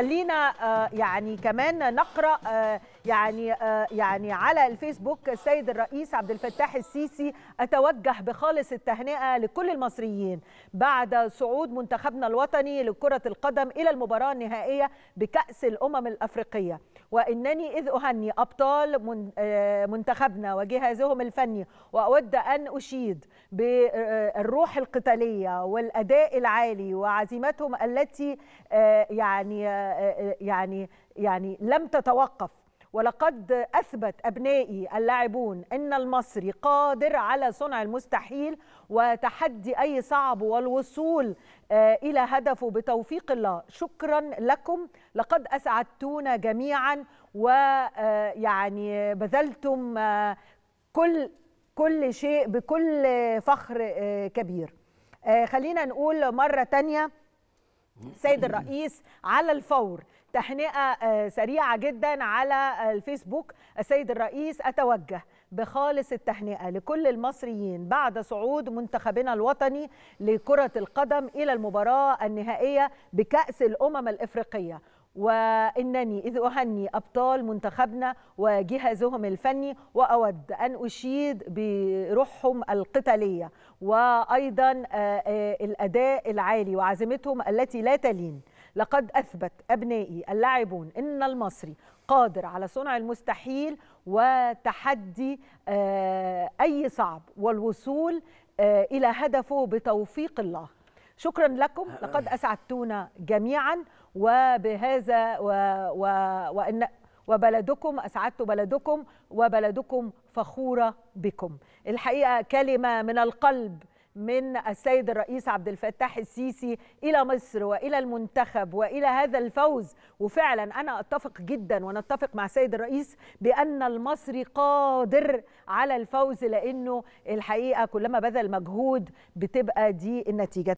خلينا آه، يعني كمان نقرا آه، يعني آه، يعني على الفيسبوك السيد الرئيس عبد الفتاح السيسي اتوجه بخالص التهنئه لكل المصريين بعد صعود منتخبنا الوطني لكره القدم الى المباراه النهائيه بكاس الامم الافريقيه وإنني إذ أهني أبطال آه، منتخبنا وجهازهم الفني وأود أن أشيد بالروح القتالية والأداء العالي وعزيمتهم التي آه، يعني آه، يعني يعني لم تتوقف ولقد أثبت أبنائي اللاعبون أن المصري قادر على صنع المستحيل وتحدي أي صعب والوصول آه، إلى هدفه بتوفيق الله شكرا لكم لقد أسعدتونا جميعا ويعني آه، بذلتم آه، كل كل شيء بكل فخر كبير خلينا نقول مرة تانية السيد الرئيس على الفور تهنئه آه، سريعه جدا على آه، الفيسبوك السيد الرئيس اتوجه بخالص التهنئه لكل المصريين بعد صعود منتخبنا الوطني لكره القدم الى المباراه النهائيه بكاس الامم الافريقيه وإنني إذ أهني أبطال منتخبنا وجهازهم الفني وأود أن أشيد بروحهم القتالية وأيضا آه، آه، الأداء العالي وعزيمتهم التي لا تلين لقد أثبت أبنائي اللاعبون أن المصري قادر على صنع المستحيل وتحدي آه، أي صعب والوصول إلى هدفه بتوفيق الله شكرا لكم أه. لقد أسعدتونا جميعا وبهذا و... و... وإن وبلدكم أسعدت بلدكم وبلدكم فخورة بكم الحقيقة كلمة من القلب من السيد الرئيس عبد الفتاح السيسي الى مصر والى المنتخب والى هذا الفوز وفعلا انا اتفق جدا ونتفق مع السيد الرئيس بان المصري قادر على الفوز لانه الحقيقه كلما بذل مجهود بتبقى دي النتيجه